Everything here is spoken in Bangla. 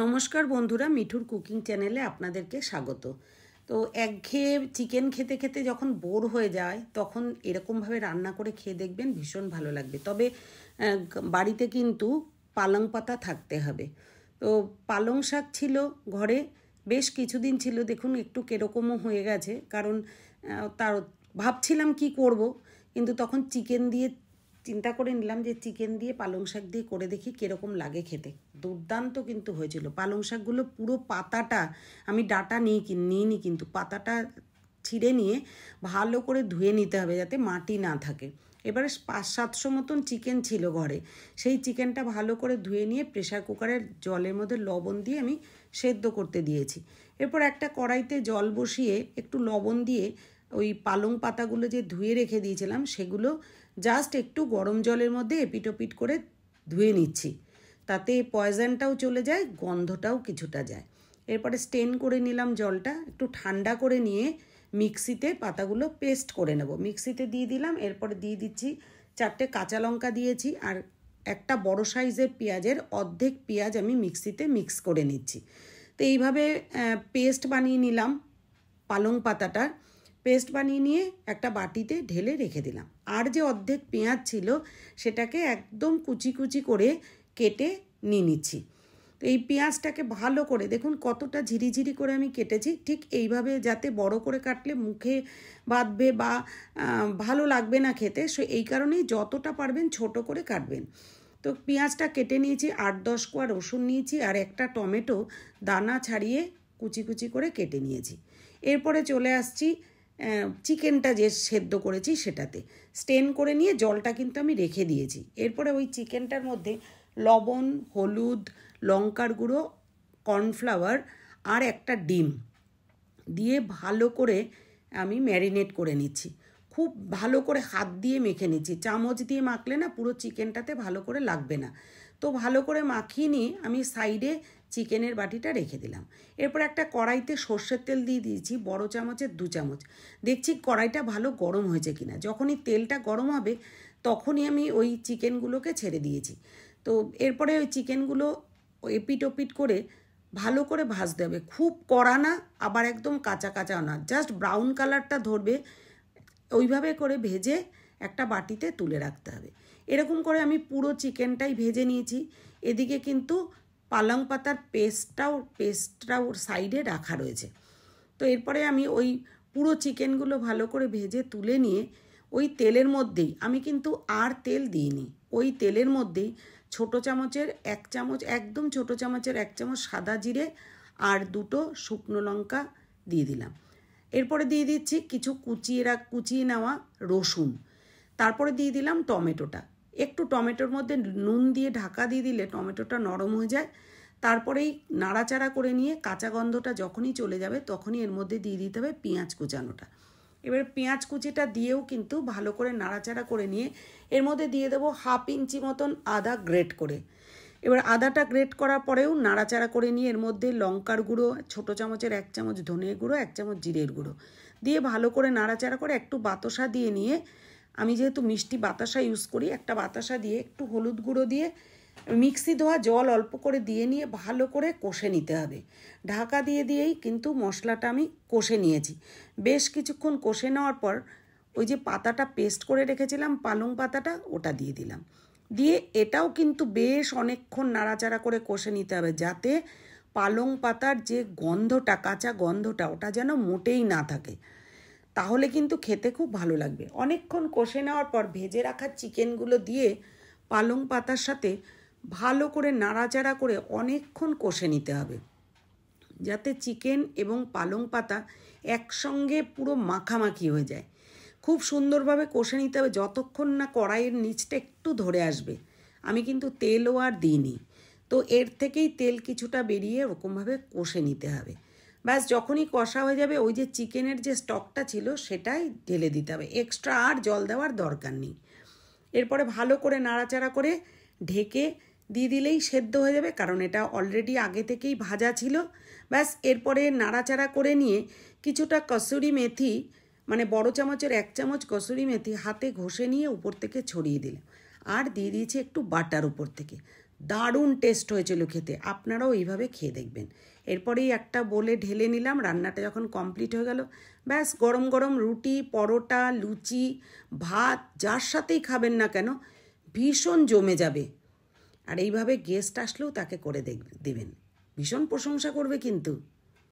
নমস্কার বন্ধুরা মিঠুর কুকিং চ্যানেলে আপনাদেরকে স্বাগত তো একঘেয়ে চিকেন খেতে খেতে যখন বোর হয়ে যায় তখন এরকমভাবে রান্না করে খেয়ে দেখবেন ভীষণ ভালো লাগবে তবে বাড়িতে কিন্তু পালং পাতা থাকতে হবে তো পালং শাক ছিল ঘরে বেশ কিছুদিন ছিল দেখুন একটু কেরকমও হয়ে গেছে কারণ তার ভাবছিলাম কি করব কিন্তু তখন চিকেন দিয়ে চিন্তা করে নিলাম যে চিকেন দিয়ে পালং শাক দিয়ে করে দেখি কীরকম লাগে খেতে দুর্দান্ত কিন্তু হয়েছিল পালং শাকগুলো পুরো পাতাটা আমি ডাটা নিই নিইনি কিন্তু পাতাটা ছিঁড়ে নিয়ে ভালো করে ধুয়ে নিতে হবে যাতে মাটি না থাকে এবারে পাঁচ সাতশো মতন চিকেন ছিল ঘরে সেই চিকেনটা ভালো করে ধুয়ে নিয়ে প্রেশার কুকারের জলের মধ্যে লবণ দিয়ে আমি সেদ্ধ করতে দিয়েছি এরপর একটা কড়াইতে জল বসিয়ে একটু লবণ দিয়ে ওই পালং পাতাগুলো যে ধুয়ে রেখে দিয়েছিলাম সেগুলো জাস্ট একটু গরম জলের মধ্যে এপিটোপিট করে ধুয়ে নিচ্ছি তাতে পয়জনটাও চলে যায় গন্ধটাও কিছুটা যায় এরপরে স্টেন করে নিলাম জলটা একটু ঠান্ডা করে নিয়ে মিক্সিতে পাতাগুলো পেস্ট করে নেব মিক্সিতে দিয়ে দিলাম এরপরে দিয়ে দিচ্ছি চারটে কাঁচা লঙ্কা দিয়েছি আর একটা বড় সাইজের পেঁয়াজের অর্ধেক পেঁয়াজ আমি মিক্সিতে মিক্স করে নিচ্ছি তো এইভাবে পেস্ট বানিয়ে নিলাম পালং পাতাটার পেস্ট বানিয়ে নিয়ে একটা বাটিতে ঢেলে রেখে দিলাম আর যে অর্ধেক পেঁয়াজ ছিল সেটাকে একদম কুচি কুচি করে কেটে নিয়ে নিচ্ছি তো এই পেঁয়াজটাকে ভালো করে দেখুন কতটা ঝিরিঝিরি করে আমি কেটেছি ঠিক এইভাবে যাতে বড় করে কাটলে মুখে বাঁধবে বা ভালো লাগবে না খেতে সো এই কারণেই যতটা পারবেন ছোট করে কাটবেন তো পেঁয়াজটা কেটে নিয়েছি আট দশ কোয়া রসুন নিয়েছি আর একটা টমেটো দানা ছাড়িয়ে কুচি কুচি করে কেটে নিয়েছি এরপরে চলে আসছি চিকেনটা যে সেদ্ধ করেছি সেটাতে স্টেন করে নিয়ে জলটা কিন্তু আমি রেখে দিয়েছি এরপরে ওই চিকেনটার মধ্যে লবণ হলুদ লঙ্কার গুঁড়ো কর্নফ্লাওয়ার আর একটা ডিম দিয়ে ভালো করে আমি ম্যারিনেট করে নিচ্ছি খুব ভালো করে হাত দিয়ে মেখে নিচ্ছি চামচ দিয়ে মাখলে না পুরো চিকেনটাতে ভালো করে লাগবে না তো ভালো করে মাখিয়ে নিয়ে আমি সাইডে চিকেনের বাটিটা রেখে দিলাম এরপর একটা কড়াইতে সর্ষের তেল দিয়ে দিয়েছি বড় চামচের দু চামচ দেখছি কড়াইটা ভালো গরম হয়েছে কিনা যখনই তেলটা গরম হবে তখনই আমি ওই চিকেনগুলোকে ছেড়ে দিয়েছি তো এরপরে ওই চিকেনগুলো এপিট ওপিট করে ভালো করে ভাজতে হবে খুব কড়া না আবার একদম কাঁচা কাঁচা না জাস্ট ব্রাউন কালারটা ধরবে ওইভাবে করে ভেজে একটা বাটিতে তুলে রাখতে হবে এরকম করে আমি পুরো চিকেনটাই ভেজে নিয়েছি এদিকে কিন্তু পালং পাতার পেস্টটাও পেস্টটাও সাইডে রাখা রয়েছে তো এরপরে আমি ওই পুরো চিকেনগুলো ভালো করে ভেজে তুলে নিয়ে ওই তেলের মধ্যেই আমি কিন্তু আর তেল দিইনি ওই তেলের মধ্যেই ছোট চামচের এক চামচ একদম ছোট চামচের এক চামচ সাদা জিরে আর দুটো শুকনো লঙ্কা দিয়ে দিলাম এরপরে দিয়ে দিচ্ছি কিছু কুচিয়ে রাখ কুচিয়ে নেওয়া রসুন তারপরে দিয়ে দিলাম টমেটোটা একটু টমেটোর মধ্যে নুন দিয়ে ঢাকা দিয়ে দিলে টমেটোটা নরম হয়ে যায় তারপরেই নাড়াচাড়া করে নিয়ে কাঁচা গন্ধটা যখনই চলে যাবে তখনই এর মধ্যে দিয়ে দিতে হবে পেঁয়াজ কুচানোটা এবার পেঁয়াজ কুচিটা দিয়েও কিন্তু ভালো করে নাড়াচাড়া করে নিয়ে এর মধ্যে দিয়ে দেবো হাফ ইঞ্চি মতন আদা গ্রেট করে এবার আদাটা গ্রেট করার পরেও নাড়াচাড়া করে নিয়ে এর মধ্যে লঙ্কার গুঁড়ো ছোটো চামচের এক চামচ ধনের গুঁড়ো এক চামচ জিরের গুঁড়ো দিয়ে ভালো করে নাড়াচাড়া করে একটু বাতাসা দিয়ে নিয়ে আমি যেহেতু মিষ্টি বাতাসা ইউজ করি একটা বাতাসা দিয়ে একটু হলুদ গুঁড়ো দিয়ে মিক্সি ধোয়া জল অল্প করে দিয়ে নিয়ে ভালো করে কষে নিতে হবে ঢাকা দিয়ে দিয়েই কিন্তু মশলাটা আমি কষে নিয়েছি বেশ কিছুক্ষণ কষে নেওয়ার পর ওই যে পাতাটা পেস্ট করে রেখেছিলাম পালং পাতাটা ওটা দিয়ে দিলাম দিয়ে এটাও কিন্তু বেশ অনেকক্ষণ নাড়াচাড়া করে কষে নিতে হবে যাতে পালং পাতার যে গন্ধটা কাঁচা গন্ধটা ওটা যেন মোটেই না থাকে তাহলে কিন্তু খেতে খুব ভালো লাগবে অনেকক্ষণ কষে নেওয়ার পর ভেজে রাখা চিকেনগুলো দিয়ে পালং পাতার সাথে ভালো করে নাড়াচাড়া করে অনেকক্ষণ কষে নিতে হবে যাতে চিকেন এবং পালং পাতা একসঙ্গে পুরো মাখামাখি হয়ে যায় খুব সুন্দরভাবে কষে নিতে হবে যতক্ষণ না কড়াইয়ের নিচটা একটু ধরে আসবে আমি কিন্তু তেলও আর দিইনি তো এর থেকেই তেল কিছুটা বেরিয়ে ওরকমভাবে কষে নিতে হবে ব্যাস যখনই কষা হয়ে যাবে ওই যে চিকেনের যে স্টকটা ছিল সেটাই ঢেলে দিতে হবে এক্সট্রা আর জল দেওয়ার দরকার নেই এরপরে ভালো করে নাড়াচাড়া করে ঢেকে দিয়ে দিলেই সেদ্ধ হয়ে যাবে কারণ এটা অলরেডি আগে থেকেই ভাজা ছিল ব্যাস এরপরে নাড়াচাড়া করে নিয়ে কিছুটা কসুরি মেথি মানে বড় চামচের এক চামচ কসুরি মেথি হাতে ঘষে নিয়ে উপর থেকে ছড়িয়ে দিলাম আর দিয়ে দিয়েছি একটু বাটার উপর থেকে দারুণ টেস্ট হয়েছিল খেতে আপনারাও এইভাবে খেয়ে দেখবেন এরপরেই একটা বলে ঢেলে নিলাম রান্নাটা যখন কমপ্লিট হয়ে গেল ব্যাস গরম গরম রুটি পরোটা লুচি ভাত যার সাথেই খাবেন না কেন ভীষণ জমে যাবে আর এইভাবে গেস্ট আসলেও তাকে করে দেখ দেবেন ভীষণ প্রশংসা করবে কিন্তু